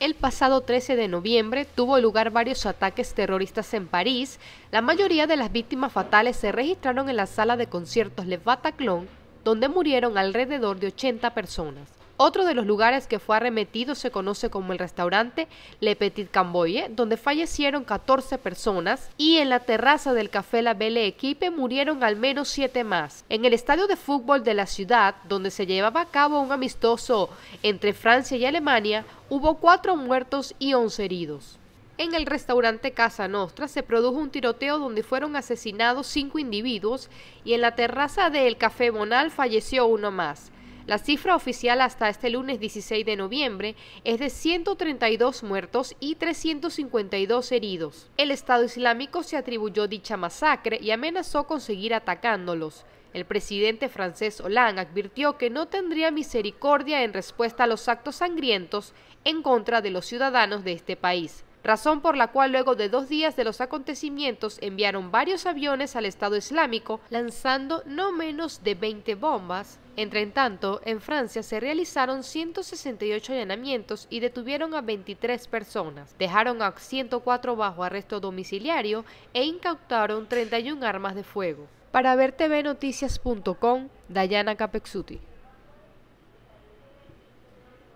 El pasado 13 de noviembre tuvo lugar varios ataques terroristas en París. La mayoría de las víctimas fatales se registraron en la sala de conciertos Le Bataclan, donde murieron alrededor de 80 personas. Otro de los lugares que fue arremetido se conoce como el restaurante Le Petit Camboye, donde fallecieron 14 personas y en la terraza del café La Belle Equipe murieron al menos 7 más. En el estadio de fútbol de la ciudad, donde se llevaba a cabo un amistoso entre Francia y Alemania, hubo 4 muertos y 11 heridos. En el restaurante Casa Nostra se produjo un tiroteo donde fueron asesinados cinco individuos y en la terraza del Café Bonal falleció uno más. La cifra oficial hasta este lunes 16 de noviembre es de 132 muertos y 352 heridos. El Estado Islámico se atribuyó dicha masacre y amenazó con seguir atacándolos. El presidente francés Hollande advirtió que no tendría misericordia en respuesta a los actos sangrientos en contra de los ciudadanos de este país razón por la cual luego de dos días de los acontecimientos enviaron varios aviones al Estado Islámico, lanzando no menos de 20 bombas. Entre tanto, en Francia se realizaron 168 allanamientos y detuvieron a 23 personas, dejaron a 104 bajo arresto domiciliario e incautaron 31 armas de fuego. Para ver Dayana Capexuti.